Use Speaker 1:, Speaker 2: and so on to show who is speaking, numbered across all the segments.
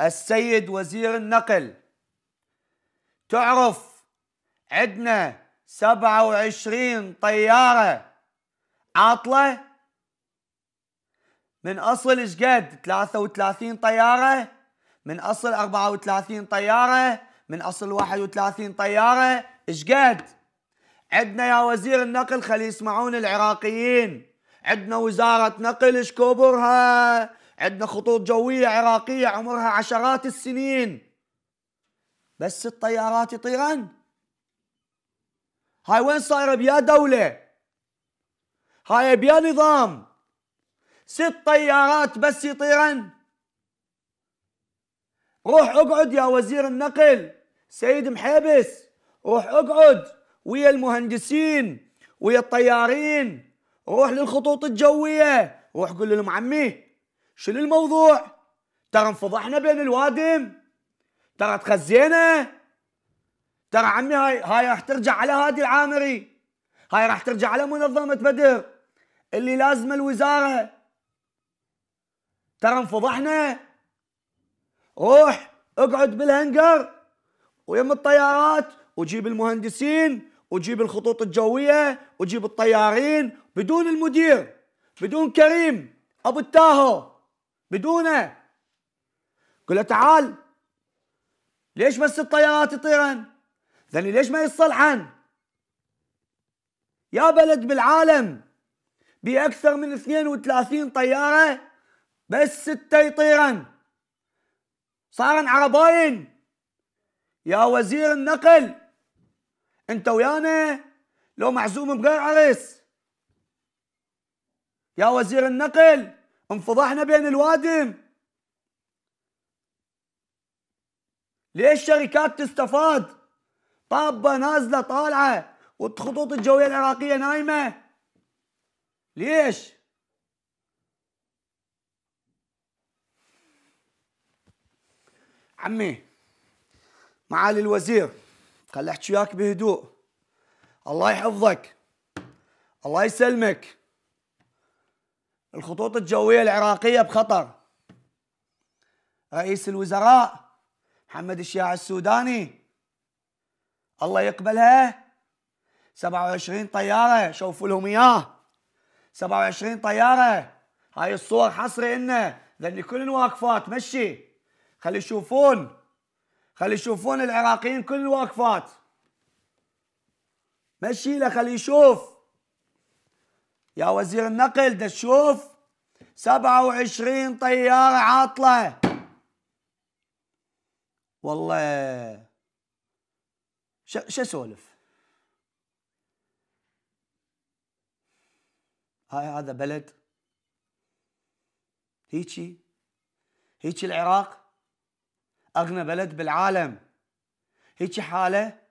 Speaker 1: السيد وزير النقل تعرف عندنا 27 طيارة عاطلة من أصل إشقد 33 طيارة من أصل 34 طيارة من أصل 31 طيارة إشقد عندنا يا وزير النقل خلي يسمعون العراقيين عندنا وزارة نقل شكوبرها عندنا خطوط جوية عراقية عمرها عشرات السنين بس الطيارات يطيرن هاي وين صايرة بيا دولة هاي بيا نظام ست طيارات بس يطيرن روح اقعد يا وزير النقل سيد محيبس روح اقعد ويا المهندسين ويا الطيارين روح للخطوط الجوية روح قول لهم عمي شنو الموضوع ترى انفضحنا بين الوادم ترى تخزينا ترى عمي هاي هاي راح ترجع على هادي العامري هاي راح ترجع على منظمة بدر اللي لازمه الوزارة ترى انفضحنا روح اقعد بالهنجر ويم الطيارات وجيب المهندسين وجيب الخطوط الجوية وجيب الطيارين بدون المدير بدون كريم ابو التاهو بدونه قل له تعال ليش بس الطيارات يطيرن ذني ليش ما يصلحن يا بلد بالعالم بأكثر من 32 طيارة بس ستة يطيرن صارن عرباين يا وزير النقل انت ويانا لو معزوم بغير عرس يا وزير النقل انفضحنا بين الوادم ليش شركات تستفاد طابة نازلة طالعة والخطوط الجوية العراقية نايمة ليش عمي معالي الوزير خل احكي وياك بهدوء الله يحفظك الله يسلمك الخطوط الجوية العراقية بخطر رئيس الوزراء محمد الشياع السوداني الله يقبلها 27 طيارة شوفوا لهم إياه 27 طيارة هاي الصور حصري إنا لأن كلن واقفات مشي خلي يشوفون خلي يشوفون العراقيين كل واقفات مشي له خلي يشوف يا وزير النقل دا تشوف 27 طيارة عاطلة والله شو اسولف؟ هاي هذا بلد هيجي هيجي العراق اغنى بلد بالعالم هيجي حاله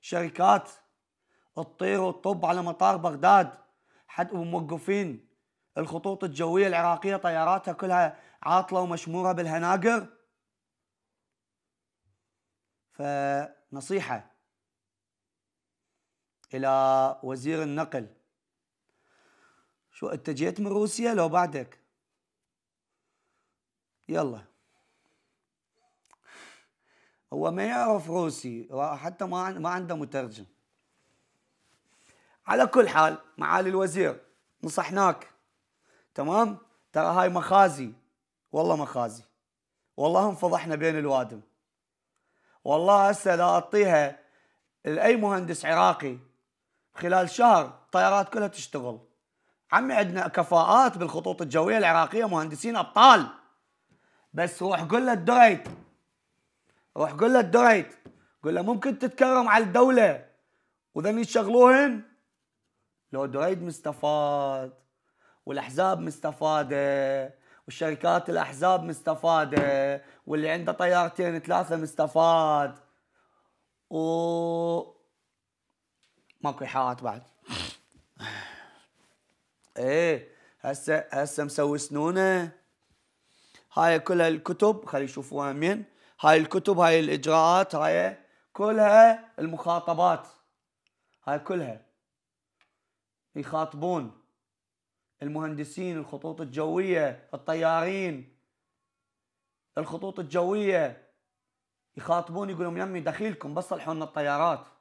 Speaker 1: شركات تطير وتطب على مطار بغداد حد وموقفين الخطوط الجويه العراقيه طياراتها كلها عاطله ومشموره بالهناجر فنصيحه الى وزير النقل شو انت جيت من روسيا لو بعدك يلا هو ما يعرف روسي حتى ما ما عنده مترجم على كل حال معالي الوزير نصحناك تمام ترى هاي مخازي والله مخازي والله انفضحنا بين الوادم والله هسه لا اعطيها لاي مهندس عراقي خلال شهر الطيارات كلها تشتغل عمي عندنا كفاءات بالخطوط الجويه العراقيه مهندسين ابطال بس روح قول له الدريت روح قول له الدريت قول له ممكن تتكرم على الدوله وذن يشغلوهن لو دريد مستفاد والاحزاب مستفاده والشركات الاحزاب مستفاده واللي عنده طيارتين ثلاثه مستفاد و ماكو ايحاءات بعد ايه هسه هسه مسوي سنونه هاي كلها الكتب خلي يشوفوها من هاي الكتب هاي الاجراءات هاي كلها المخاطبات هاي كلها يخاطبون المهندسين الخطوط الجوية الطيارين الخطوط الجوية يخاطبون يقولون يمي دخيلكم بس صلحوا لنا الطيارات